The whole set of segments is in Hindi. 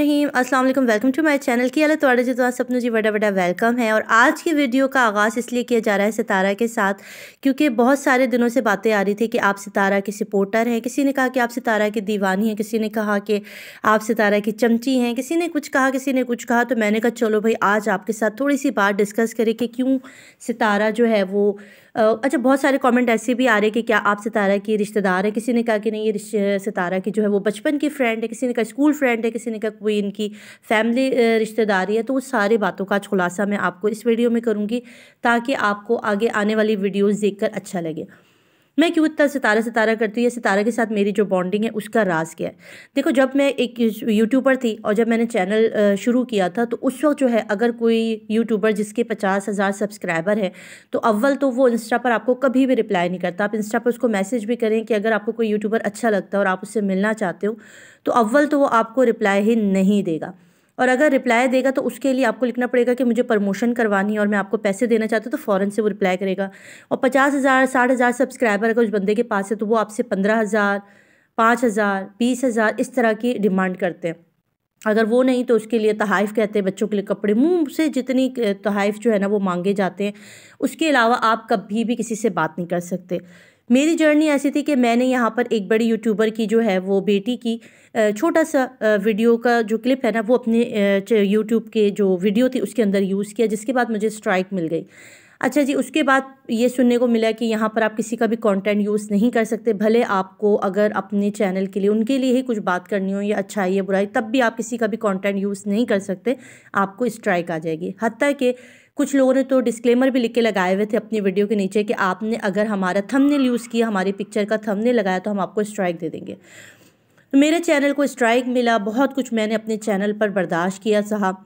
रहीम अस्सलाम वालेकुम वेलकम टू माय चैनल की अल्लाह तोड़े जी दुआ जी बड़ा बड़ा वेलकम है और आज की वीडियो का आगाज़ इसलिए किया जा रहा है सितारा के साथ क्योंकि बहुत सारे दिनों से बातें आ रही थी कि आप सितारा के सपोर्टर हैं किसी ने कहा कि आप सितारा की दीवानी हैं किसी ने कहा कि आप सितारा की चमची हैं किसी ने कुछ कहा किसी ने कुछ कहा तो मैंने कहा चलो भाई आज आपके साथ थोड़ी सी बात डिस्कस करें कि क्यों सितारा जो है वो अच्छा बहुत सारे कमेंट ऐसे भी आ रहे कि क्या आप सितारा की रिश्तेदार है किसी ने कहा कि नहीं ये सितारा की जो है वो बचपन की फ्रेंड है किसी ने कहा स्कूल फ्रेंड है किसी ने कहा कोई इनकी फैमिली रिश्तेदारी है तो उस सारी बातों का आज खुलासा मैं आपको इस वीडियो में करूँगी ताकि आपको आगे आने वाली वीडियोज़ देख अच्छा लगे मैं क्यों इतना सितारा सितारा करती हूँ या सितारा के साथ मेरी जो बॉन्डिंग है उसका राज क्या है देखो जब मैं एक यूट्यूबर थी और जब मैंने चैनल शुरू किया था तो उस वक्त जो है अगर कोई यूट्यूबर जिसके पचास हज़ार सब्सक्राइबर हैं तो अव्वल तो वो इंस्टा पर आपको कभी भी रिप्लाई नहीं करता आप इंस्टा पर उसको मैसेज भी करें कि अगर आपको कोई यूट्यूबर अच्छा लगता है और आप उससे मिलना चाहते हो तो अव्वल तो वो आपको रिप्लाई ही नहीं देगा और अगर रिप्लाई देगा तो उसके लिए आपको लिखना पड़ेगा कि मुझे प्रमोशन करवानी है और मैं आपको पैसे देना चाहता हूँ तो फ़ौरन से वो रिप्लाई करेगा और पचास हज़ार साठ हज़ार सब्सक्राइबर अगर उस बंदे के पास है तो वो आपसे पंद्रह हज़ार पाँच हज़ार बीस हज़ार इस तरह की डिमांड करते हैं अगर वो नहीं तो उसके लिए तहाइफ कहते हैं बच्चों के लिए कपड़े मुंह से जितनी तहाइफ जो है ना वो मांगे जाते हैं उसके अलावा आप कभी भी किसी से बात नहीं कर सकते मेरी जर्नी ऐसी थी कि मैंने यहाँ पर एक बड़ी यूट्यूबर की जो है वो बेटी की छोटा सा वीडियो का जो क्लिप है ना वो अपने यूट्यूब के जो वीडियो थी उसके अंदर यूज़ किया जिसके बाद मुझे स्ट्राइक मिल गई अच्छा जी उसके बाद ये सुनने को मिला कि यहाँ पर आप किसी का भी कंटेंट यूज़ नहीं कर सकते भले आपको अगर अपने चैनल के लिए उनके लिए ही कुछ बात करनी हो या अच्छाई या बुराई तब भी आप किसी का भी कंटेंट यूज़ नहीं कर सकते आपको स्ट्राइक आ जाएगी हती कि कुछ लोगों ने तो डिस्क्लेमर भी लिख के लगाए हुए थे अपनी वीडियो के नीचे कि आपने अगर हमारा थंबनेल यूज़ किया हमारी पिक्चर का थंबनेल लगाया तो हम आपको स्ट्राइक दे देंगे मेरे चैनल को स्ट्राइक मिला बहुत कुछ मैंने अपने चैनल पर बर्दाश्त किया साहब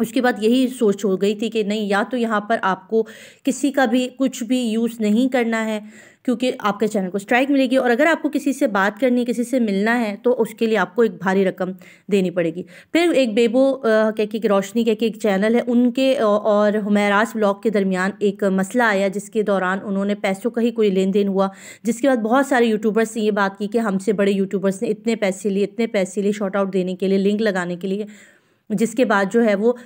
उसके बाद यही सोच हो गई थी कि नहीं या तो यहाँ पर आपको किसी का भी कुछ भी यूज़ नहीं करना है क्योंकि आपके चैनल को स्ट्राइक मिलेगी और अगर आपको किसी से बात करनी है किसी से मिलना है तो उसके लिए आपको एक भारी रकम देनी पड़ेगी फिर एक बेबो कह के एक रोशनी कह के एक चैनल है उनके और हुमैराज ब्लॉग के दरमियान एक मसला आया जिसके दौरान उन्होंने पैसों का ही कोई लेन देन हुआ जिसके बाद बहुत सारे यूट्यूबर्स ने ये बात की कि हमसे बड़े यूट्यूबर्स ने इतने पैसे लिए इतने पैसे लिए शॉर्ट आउट देने के लिए लिंक लगाने के लिए जिसके बाद जो है वो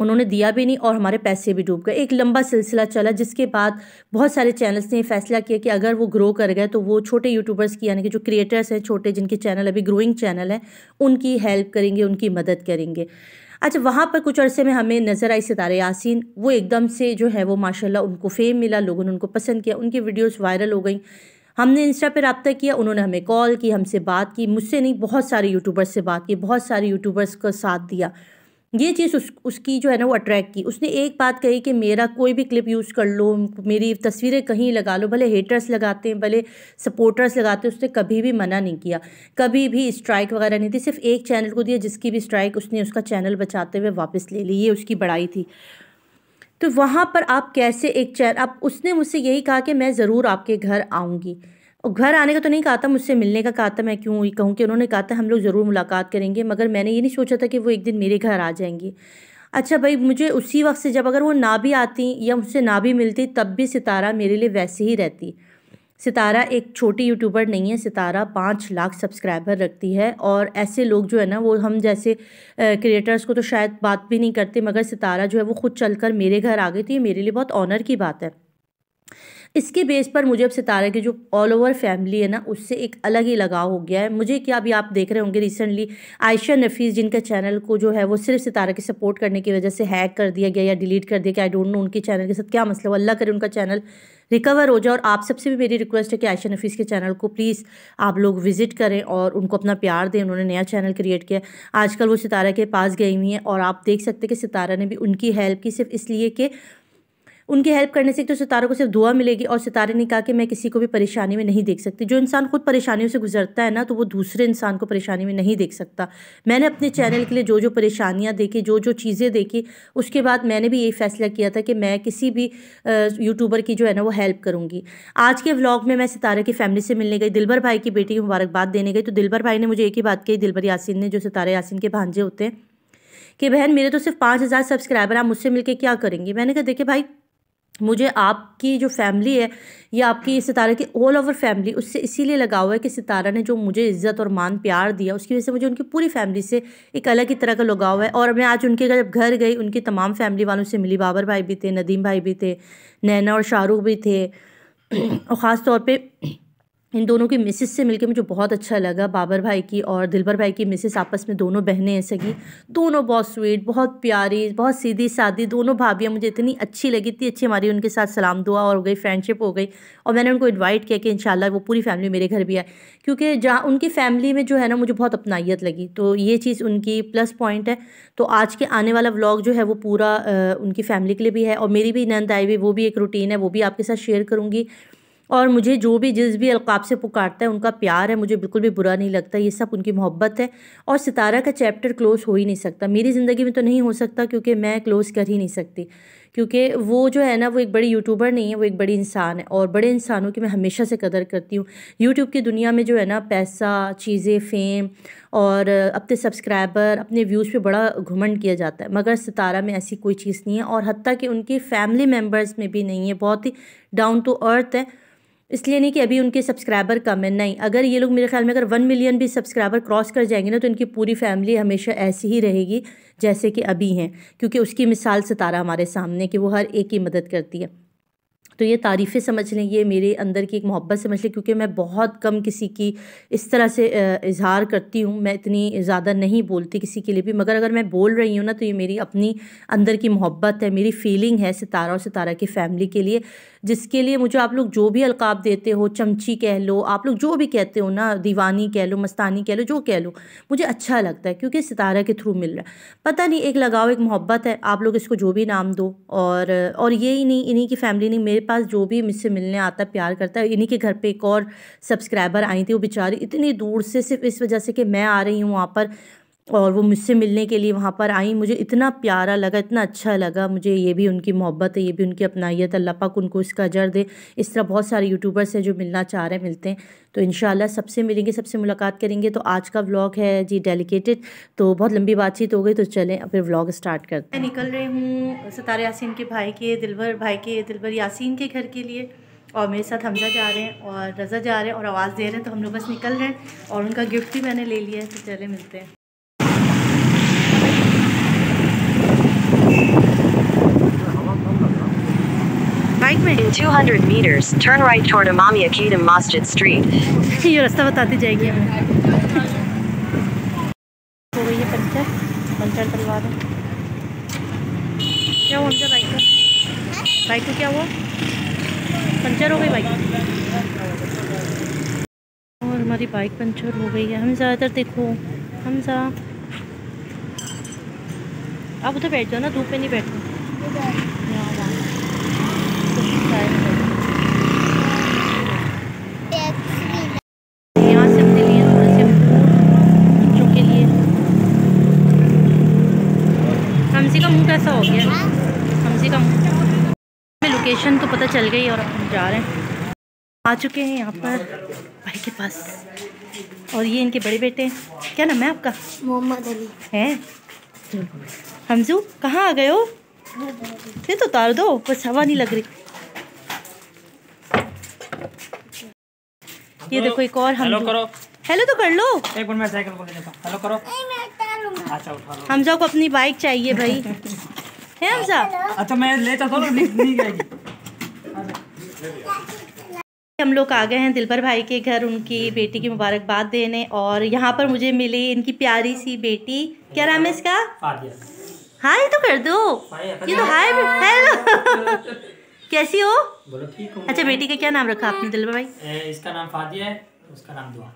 उन्होंने दिया भी नहीं और हमारे पैसे भी डूब गए एक लंबा सिलसिला चला जिसके बाद बहुत सारे चैनल्स ने फैसला किया कि अगर वो ग्रो कर गए तो वो छोटे यूट्यूबर्स की यानी कि जो क्रिएटर्स हैं छोटे जिनके चैनल अभी ग्रोइंग चैनल हैं उनकी हेल्प करेंगे उनकी मदद करेंगे अच्छा वहाँ पर कुछ अरसे में हमें नज़र आई सितारे यासिन वो एकदम से जो है वो माशाल्लाह उनको फ़ेम मिला लोगों ने उनको पसंद किया उनकी वीडियोस वायरल हो गई हमने इंस्टा पर रबता किया उन्होंने हमें कॉल की हमसे बात की मुझसे नहीं बहुत सारे यूट्यूबर्स से बात की बहुत सारे यूट्यूबर्स का साथ दिया ये चीज़ उस उसकी जो है ना वो अट्रैक्ट की उसने एक बात कही कि मेरा कोई भी क्लिप यूज़ कर लो मेरी तस्वीरें कहीं लगा लो भले हेटर्स लगाते हैं भले सपोर्टर्स लगाते हैं उसने कभी भी मना नहीं किया कभी भी स्ट्राइक वगैरह नहीं थी सिर्फ एक चैनल को दिया जिसकी भी स्ट्राइक उसने उसका चैनल बचाते हुए वापस ले ली ये उसकी बड़ाई थी तो वहाँ पर आप कैसे एक चेहरा आप उसने मुझसे यही कहा कि मैं ज़रूर आपके घर आऊँगी घर आने का तो नहीं कहा था मुझसे मिलने का कहा था मैं क्यों कहूँ कि उन्होंने कहा था हम लोग ज़रूर मुलाकात करेंगे मगर मैंने ये नहीं सोचा था कि वो एक दिन मेरे घर आ जाएंगी अच्छा भाई मुझे उसी वक्त से जब अगर वो ना भी आती या मुझसे ना भी मिलती तब भी सितारा मेरे लिए वैसे ही रहती सितारा एक छोटी यूट्यूबर नहीं है सितारा पाँच लाख सब्सक्राइबर रखती है और ऐसे लोग जो है ना वो हम जैसे क्रिएटर्स को तो शायद बात भी नहीं करते मगर सितारा जो है वो खुद चलकर मेरे घर आ गई थी ये मेरे लिए बहुत ऑनर की बात है इसके बेस पर मुझे अब सितारा की जो ऑल ओवर फैमिली है ना उससे एक अलग ही लगाव हो गया है मुझे क्या अभी आप देख रहे होंगे रिसेंटली आयशा नफीस जिनके चैनल को जो है वो सिर्फ सितारा के सपोर्ट करने की वजह से हैक कर दिया गया या डिलीट कर दिया गया आई डोंट नो उनके चैनल के साथ क्या मसला मतलब, हो अल्लाह करे उनका चैनल रिकवर हो जाए और आप सबसे भी मेरी रिक्वेस्ट है कि आयशा नफीस के चैनल को प्लीज़ आप लोग विजिट करें और उनको अपना प्यार दें उन्होंने नया चैनल क्रिएट किया आजकल वो सितारा के पास गई हुई हैं और आप देख सकते हैं कि सितारा ने भी उनकी हेल्प की सिर्फ इसलिए कि उनकी हेल्प करने से तो सितारों को सिर्फ दुआ मिलेगी और सितारे ने कहा कि मैं किसी को भी परेशानी में नहीं देख सकती जो इंसान खुद परेशानियों से गुजरता है ना तो वो दूसरे इंसान को परेशानी में नहीं देख सकता मैंने अपने चैनल के लिए जो जो परेशानियाँ देखी जो जो चीज़ें देखी उसके बाद मैंने भी यही फैसला किया था कि मैं किसी भी यूट्यूबर की जो है ना वो हेल्प करूँगी आज के व्लॉग में मैं सितारे की फैमिली से मिलने गई दिलबर भाई की बेटी की मुबारकबाद देने गई तो दिलबर भाई ने मुझे एक ही बात कही दिलबर यासिन ने जो सितारे यासिन के भांजे होते हैं कि बहन मेरे तो सिर्फ पाँच हज़ार सब्सक्राइबर आप मुझसे मिलके क्या करेंगे मैंने कहा देखिए भाई मुझे आपकी जो फैमिली है या आपकी सितारा की ऑल ओवर फैमिली उससे इसीलिए लगा हुआ है कि सितारा ने जो मुझे इज़्ज़त और मान प्यार दिया उसकी वजह से मुझे उनकी पूरी फैमिली से एक अलग ही तरह का लगाव है और मैं आज उनके जब घर गई उनकी तमाम फैमिली वालों से मिली बाबर भाई भी थे नदीम भाई भी थे नैना और शाहरुख भी थे और ख़ास तौर पर इन दोनों की मिसेस से मिलके मुझे बहुत अच्छा लगा बाबर भाई की और दिलबर भाई की मिसेस आपस में दोनों बहनें हैं सगी दोनों बहुत स्वीट बहुत प्यारी बहुत सीधी सादी दोनों भाभियाँ मुझे इतनी अच्छी लगी इतनी अच्छी हमारी उनके साथ सलाम दुआ और हो गई फ्रेंडशिप हो गई और मैंने उनको इन्वाइट किया कि इन वो पूरी फैमिली मेरे घर भी आए क्योंकि जहाँ उनकी फैमिली में जो है ना मुझे बहुत अपनाइत लगी तो ये चीज़ उनकी प्लस पॉइंट है तो आज के आने वाला व्लॉग जो है वो पूरा उनकी फैमिली के लिए भी है और मेरी भी नंद आई हुई वो भी एक रूटीन है वो भी आपके साथ शेयर करूँगी और मुझे जो भी जिस भी अलकाब से पुकारता है उनका प्यार है मुझे बिल्कुल भी बुरा नहीं लगता ये सब उनकी मोहब्बत है और सितारा का चैप्टर क्लोज़ हो ही नहीं सकता मेरी ज़िंदगी में तो नहीं हो सकता क्योंकि मैं क्लोज़ कर ही नहीं सकती क्योंकि वो जो है ना वो एक बड़ी यूट्यूबर नहीं है वो एक बड़ी इंसान है और बड़े इंसानों की मैं हमेशा से कदर करती हूँ यूट्यूब की दुनिया में जो है ना पैसा चीज़ें फेम और अपने सब्सक्राइबर अपने व्यूज़ पे बड़ा घुमंड किया जाता है मगर सितारा में ऐसी कोई चीज़ नहीं है और हती कि उनकी फैमिली मेम्बर्स में भी नहीं है बहुत ही डाउन टू अर्थ है इसलिए नहीं कि अभी उनके सब्सक्राइबर कम है नहीं अगर ये लोग मेरे ख्याल में अगर वन मिलियन भी सब्सक्राइबर क्रॉस कर जाएंगे ना तो इनकी पूरी फैमिली हमेशा ऐसी ही रहेगी जैसे कि अभी हैं क्योंकि उसकी मिसाल सितारा हमारे सामने कि वो हर एक की मदद करती है तो ये तारीफ़ें समझ लें ये मेरे अंदर की एक मोहब्बत समझ लें क्योंकि मैं बहुत कम किसी की इस तरह से इजहार करती हूँ मैं इतनी ज़्यादा नहीं बोलती किसी के लिए भी मगर अगर मैं बोल रही हूँ ना तो ये मेरी अपनी अंदर की मोहब्बत है मेरी फीलिंग है सितारा और सितारा की फैमिली के लिए जिसके लिए मुझे आप लोग जो भी अलकाब देते हो चमची कह लो आप लोग जो भी कहते हो ना दीवानी कह लो मस्तानी कह लो जो कह लो मुझे अच्छा लगता है क्योंकि सितारा के थ्रू मिल रहा है पता नहीं एक लगाव एक मोहब्बत है आप लोग इसको जो भी नाम दो और और ये ही नहीं इन्हीं की फैमिली नहीं मेरे पास जो भी मुझसे मिलने आता प्यार करता है इन्हीं के घर पे एक और सब्सक्राइबर आई थी वो बेचारी इतनी दूर से सिर्फ इस वजह से कि मैं आ रही हूँ वहाँ पर और वो मुझसे मिलने के लिए वहाँ पर आई मुझे इतना प्यारा लगा इतना अच्छा लगा मुझे ये भी उनकी मोहब्बत है ये भी उनकी अपनाइत अल्लाह पाक उनको इसका अजर दे इस तरह बहुत सारे यूट्यूबर्स हैं जो मिलना चाह रहे हैं मिलते हैं तो इन सबसे मिलेंगे सबसे मुलाकात करेंगे तो आज का व्लॉग है जी डेलीकेटेड तो बहुत लंबी बातचीत हो गई तो चलें फिर व्लॉग स्टार्ट करते हैं निकल रही हूँ सतार यासिन के भाई के दिलवर भाई के दिलवर यासिन के घर के लिए और मेरे साथ हमजा जा रहे हैं और रज़ा जा रहे हैं और आवाज़ दे रहे हैं तो हम लोग बस निकल रहे हैं और उनका गिफ्ट भी मैंने ले लिया है तो चले मिलते हैं बाइक में इन 200 meters turn right toward Imam Yaqidam Masjid Street. ये रास्ता बताती जाएगी हमें हो गई है पंचर पंचर करवा दो क्या हुआ उनका बाइक का बाइक को क्या हुआ पंचर हो गई बाइक और हमारी बाइक पंचर हो गई है हम ज़्यादातर देखो हम आप उधर बैठ जाओ ना धूप में नहीं बैठो सा हो गया कम से कम हमें लोकेशन तो पता चल गई और हम जा रहे हैं आ चुके हैं यहाँ पर भाई के पास और ये इनके बड़े बेटे हैं क्या नाम है आपका मोहम्मद अली हैं हमजू कहाँ आ गए हो ये तो उतार दो बस हवा नहीं लग रही ये देखो एक और हेलो करो हेलो तो कर लो एक मिनट मैं साइकिल को ले लेता हेलो करो अच्छा उठा लो हमजा को अपनी बाइक चाहिए भाई हम अच्छा मैं ले चलता नहीं जाएगी हम लोग आ गए हैं दिलबर भाई के घर उनकी बेटी की मुबारकबाद देने और यहाँ पर मुझे मिली इनकी प्यारी सी बेटी क्या नाम है इसका हाय तो कर दो ये तो हाय हेलो कैसी हो बोलो ठीक अच्छा बेटी का क्या नाम रखा आपने दिलबर भाई इसका नाम फादिया है उसका नाम दुआ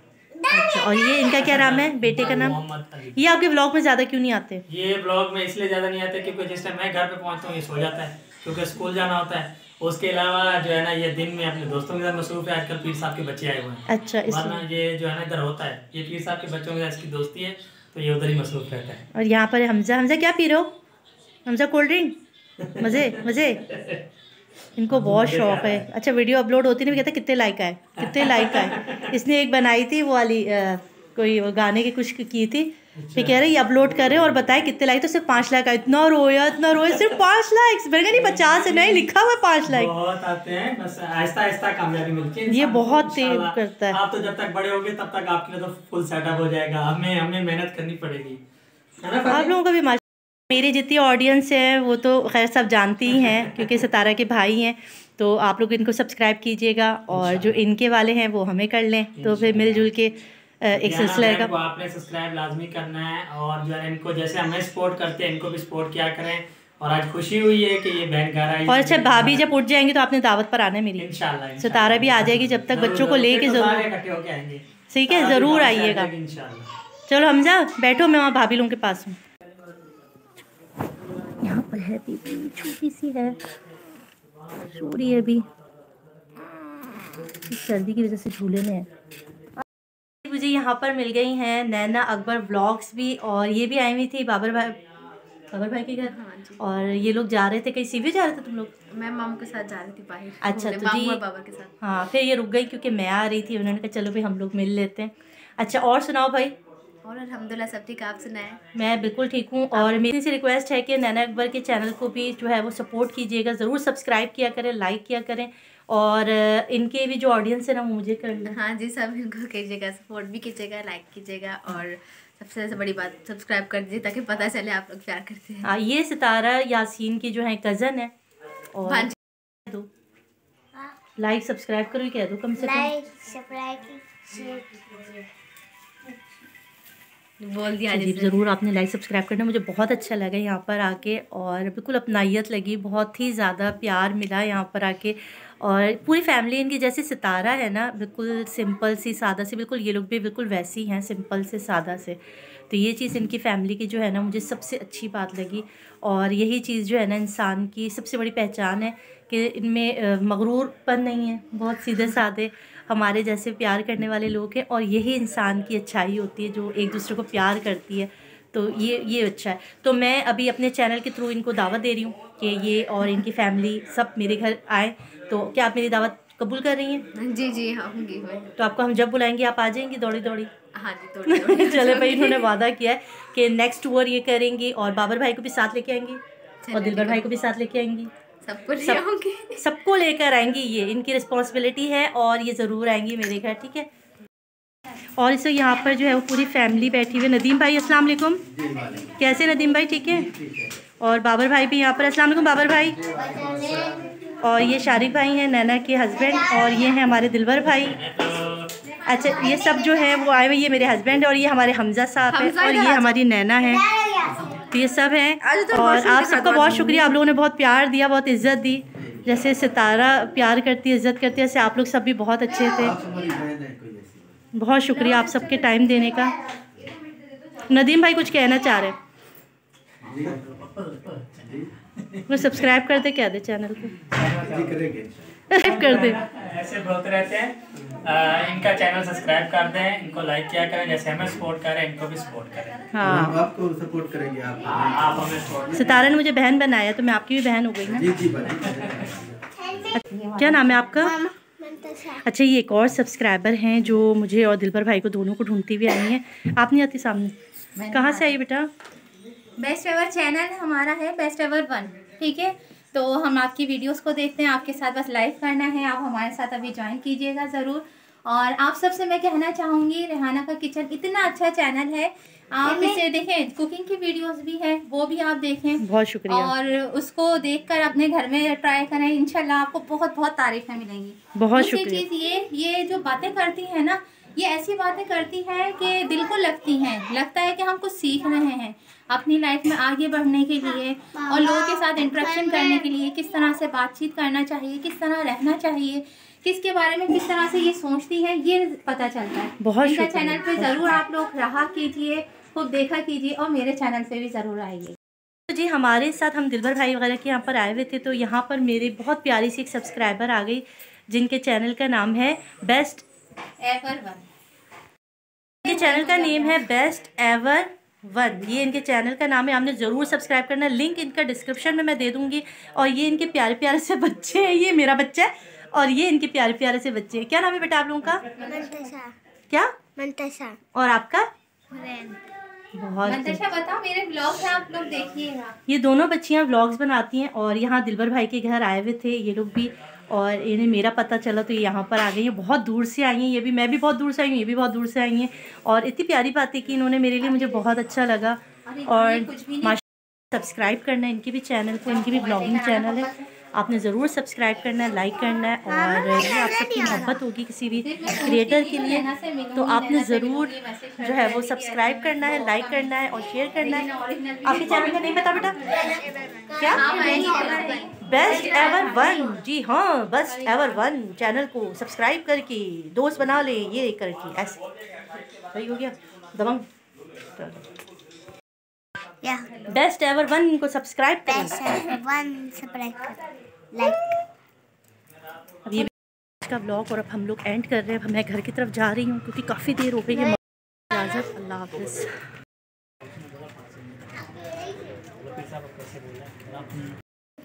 अच्छा और ये इनका क्या नाम है बेटे का नाम ये आपके ब्लॉग में ज़्यादा क्यों नहीं आते ये ब्लॉग में इसलिए ज़्यादा नहीं आते क्योंकि जिस टाइम मैं घर पे पहुंचता हूँ ये सो जाता है क्योंकि स्कूल जाना होता है उसके अलावा जो है ना ये दिन में अपने दोस्तों के साथ मसरूफ है आजकल पीर साहब के बच्चे आए हुए हैं अच्छा वरना ये जो है ना इधर होता है ये पीर साहब के बच्चों के साथ इसकी दोस्ती है तो ये उधर ही मसरूफ रहता है और यहाँ पर हमजा हमजा क्या पी रहे हो हमजा कोल्ड ड्रिंक मज़े मज़े इनको हाँ, बहुत शौक है अच्छा वीडियो अपलोड होती नहीं कहता कितने लाइक आए कितने लाइक आए इसने एक बनाई थी वो वाली कोई गाने की कुछ की थी फिर कह रहे ये अपलोड करें और बताए कितने लाइक तो सिर्फ पाँच लाइक आए इतना रोया इतना रोया सिर्फ पाँच लाख मैंने नहीं पचास है नहीं लिखा हुआ पाँच लाइक आहिस्ता आहिस्ता कामयाबी मिलती है ये बहुत तेज करता है आप तो जब तक बड़े होंगे तब तक आपके लिए तो फुल सेटअप हो जाएगा हमें हमें मेहनत करनी पड़ेगी आप लोगों का भी मेरे जितनी ऑडियंस है वो तो खैर सब जानती ही हैं क्योंकि सतारा के भाई हैं तो आप लोग इनको सब्सक्राइब कीजिएगा और जो इनके वाले हैं वो हमें कर लें तो फिर मिलजुल के एक सिलसिला का आपने सब्सक्राइब लाजमी करना है और जो है इनको जैसे हमें सपोर्ट करते हैं इनको भी सपोर्ट किया करें और आज खुशी हुई है कि ये बहन गा रहा है और अच्छा भाभी हाँ। जब उठ जाएंगी तो आपने दावत पर आना है मेरी इंशाल्लाह सतारा भी आ जाएगी जब तक बच्चों को लेके तो जरूर ठीक है जरूर आइएगा चलो हमजा बैठो मैं वहाँ भाभी लोगों के पास हूँ है बेबी छोटी सी है सो रही है अभी सर्दी की वजह से झूले में है मुझे यहाँ पर मिल गई हैं नैना अकबर ब्लॉग्स भी और ये भी आई हुई थी बाबर भाई बाबर भाई के घर हाँ और ये लोग जा रहे थे कहीं सीवी जा रहे थे तुम लोग मैं माम के साथ जा रही थी बाहर अच्छा तो जी बाबा के साथ हाँ फिर ये रुक गई क्योंकि मैं आ रही थी उन्होंने कहा चलो भाई हम लोग मिल लेते हैं अच्छा और सुनाओ भाई और अलहमदिल्ला सब ठीक आप सुनाएं मैं बिल्कुल ठीक हूँ और मेरी से रिक्वेस्ट है कि नैना अकबर के चैनल को भी जो है वो सपोर्ट कीजिएगा ज़रूर सब्सक्राइब किया करें लाइक किया करें और इनके भी जो ऑडियंस है ना वो मुझे करना हाँ जी सब इनको कीजिएगा सपोर्ट भी कीजिएगा लाइक कीजिएगा और सबसे सबसे बड़ी बात सब्सक्राइब कर दीजिए ताकि पता चले आप लोग प्यार करते हैं हाँ ये सितारा यासीन की जो है कज़न है और हाँ दो लाइक सब्सक्राइब करो कह दो कम से कम लाइक सब्सक्राइब बोल दिया ज़रूर आपने लाइक सब्सक्राइब करना मुझे बहुत अच्छा लगा यहाँ पर आके और बिल्कुल अपनाइत लगी बहुत ही ज़्यादा प्यार मिला यहाँ पर आके और पूरी फैमिली इनकी जैसे सितारा है ना बिल्कुल सिंपल सी सादा सी बिल्कुल ये लोग भी बिल्कुल वैसी हैं सिंपल से सादा से तो ये चीज़ इनकी फ़ैमिली की जो है ना मुझे सबसे अच्छी बात लगी और यही चीज़ जो है ना इंसान की सबसे बड़ी पहचान है कि इनमें मगरूरपन नहीं है बहुत सीधे साधे हमारे जैसे प्यार करने वाले लोग हैं और यही इंसान की अच्छाई होती है जो एक दूसरे को प्यार करती है तो ये ये अच्छा है तो मैं अभी अपने चैनल के थ्रू इनको दावत दे रही हूँ कि ये और इनकी फैमिली सब मेरे घर आए तो क्या आप मेरी दावत कबूल कर रही हैं जी जी आऊँगी हाँ, तो आपको हम जब बुलाएंगे आप आ जाएंगी दौड़ी दौड़ी हाँ जी चले भाई इन्होंने वादा किया है कि नेक्स्ट टूर ये करेंगी और बाबर भाई को भी साथ लेके आएंगी और दिलबर भाई को भी साथ लेके आएंगी सबको सब, सबको लेकर आएंगी ये इनकी रिस्पॉन्सिबिलिटी है और ये ज़रूर आएंगी मेरे घर ठीक है और इसे यहाँ पर जो है वो पूरी फैमिली बैठी हुई है नदीम भाई असलम कैसे नदीम भाई ठीक है और बाबर भाई भी यहाँ पर असल बाबर भाई और ये शारिक भाई हैं नैना के हस्बैंड और ये हैं हमारे दिलवर भाई अच्छा ये सब जो है वो आए हुए ये मेरे हस्बैंड और ये हमारे हमजा साहब हैं और ये हमारी नैना है तो ये सब हैं तो और आप सबका बहुत शुक्रिया आप लोगों ने बहुत प्यार दिया बहुत इज्जत दी जैसे सितारा प्यार करती है इज्जत करती है ऐसे आप लोग सब भी बहुत अच्छे थे बहुत शुक्रिया आप सबके टाइम देने का नदीम भाई कुछ कहना चाह रहे हैं वो सब्सक्राइब कर दे क्या दे चैनल को सब्सक्राइब कर दे ऐसे बोलते रहते हैं इनका चैनल सब्सक्राइब कर दें इनको लाइक किया करें जैसे हमें सपोर्ट करें इनको भी सपोर्ट करें हाँ आपको सपोर्ट करेंगे आप हाँ, आप हमें सपोर्ट सितारा ने मुझे बहन बनाया तो मैं आपकी भी बहन हो गई ना जी जी क्या नाम है आपका अच्छा ये एक और सब्सक्राइबर हैं जो मुझे और दिलबर भाई को दोनों को ढूंढती हुई आई है आप नहीं आती सामने कहाँ से आई बेटा बेस्ट एवर चैनल हमारा है बेस्ट एवर वन ठीक है तो हम आपकी वीडियोस को देखते हैं आपके साथ बस लाइव करना है आप हमारे साथ अभी ज्वाइन कीजिएगा ज़रूर और आप सबसे मैं कहना चाहूँगी रेहाना का किचन इतना अच्छा चैनल है आप इसे देखें कुकिंग की वीडियोस भी है वो भी आप देखें बहुत शुक्रिया और उसको देखकर अपने घर में ट्राई करें इनशाला आपको बहुत बहुत तारीफें मिलेंगी बहुत शुक्रिया चीज़ ये ये जो बातें करती है ना ये ऐसी बातें करती है कि दिल को लगती हैं लगता है कि हम कुछ सीख रहे हैं अपनी लाइफ में आगे बढ़ने के लिए और लोगों के साथ इंट्रैक्शन करने के लिए किस तरह से बातचीत करना चाहिए किस तरह रहना चाहिए किसके बारे में किस तरह से ये सोचती है ये पता चलता है बहुत इनका चैनल पे ज़रूर आप लोग रहा कीजिए खूब देखा कीजिए और मेरे चैनल पर भी ज़रूर आइए तो जी हमारे साथ हम दिलबर भाई वगैरह के यहाँ पर आए हुए थे तो यहाँ पर मेरे बहुत प्यारी सी एक सब्सक्राइबर आ गई जिनके चैनल का नाम है बेस्ट एवर वन इनके चैनल का नेम है बेस्ट एवर वन ये इनके चैनल का नाम है आपने ज़रूर सब्सक्राइब करना लिंक इनका डिस्क्रिप्शन में मैं दे दूँगी और ये इनके प्यारे प्यारे से बच्चे हैं ये मेरा बच्चा है और ये इनके प्यारे प्यारे से बच्चे हैं क्या नाम है बेटा आप लोगों का मंतशा क्या मंतशा और आपका बहुत मंतशा बताओ मेरे ब्लॉग्स हैं आप लोग देखिएगा ये दोनों बच्चियाँ ब्लॉग्स बनाती हैं और यहाँ दिलबर भाई के घर आए हुए थे ये लोग भी और इन्हें मेरा पता चला तो ये यहाँ पर आ गई हैं बहुत दूर से आई हैं ये भी मैं भी बहुत दूर से आई हूँ ये भी बहुत दूर से आई हैं और इतनी प्यारी बात है कि इन्होंने मेरे लिए मुझे बहुत अच्छा लगा और सब्सक्राइब करना है इनके भी चैनल को इनकी भी ब्लॉगिंग चैनल है आपने ज़रूर सब्सक्राइब करना है लाइक करना है हाँ, और हाँ, हाँ, आप सबकी मोहब्बत होगी किसी भी क्रिएटर के लिए तो आपने ज़रूर जो है वो सब्सक्राइब करना है लाइक करना है और शेयर करना है आपके चैनल का नहीं पता बेटा क्या बेस्ट एवर वन जी हाँ बेस्ट एवर वन चैनल को सब्सक्राइब करके दोस्त बना ले ये करके ऐसे सही हो गया दबंग बेस्ट एवर वन को सब्सक्राइब करें सब्सक्राइब कर लाइक अब आज का ब्लॉग और अब हम लोग एंड कर रहे हैं मैं घर की तरफ जा रही हूँ क्योंकि काफ़ी देर हो गई है इजाज़त अल्लाह हाफिज़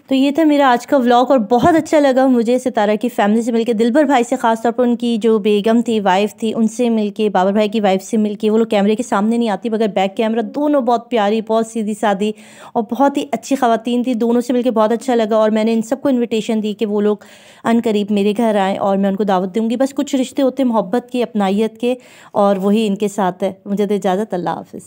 तो ये था मेरा आज का व्लॉग और बहुत अच्छा लगा मुझे सितारा की फैमिली से मिलके दिलबर भाई से ख़ास तौर पर उनकी जो बेगम थी वाइफ थी उनसे मिलके बाबर भाई की वाइफ से मिलके वो लोग कैमरे के सामने नहीं आती मगर बैक कैमरा दोनों बहुत प्यारी बहुत सीधी सादी और बहुत ही अच्छी खातन थी दोनों से मिलकर बहुत अच्छा लगा और मैंने इन सबको इन्विटेशन दी कि वो लोग अन करीब मेरे घर आएँ और मैं उनको दावत दूँगी बस कुछ रिश्ते होते मोहब्बत के अपनाइत के और वही इनके साथ है मुझे तो इजाज़त अल्लाह हाफ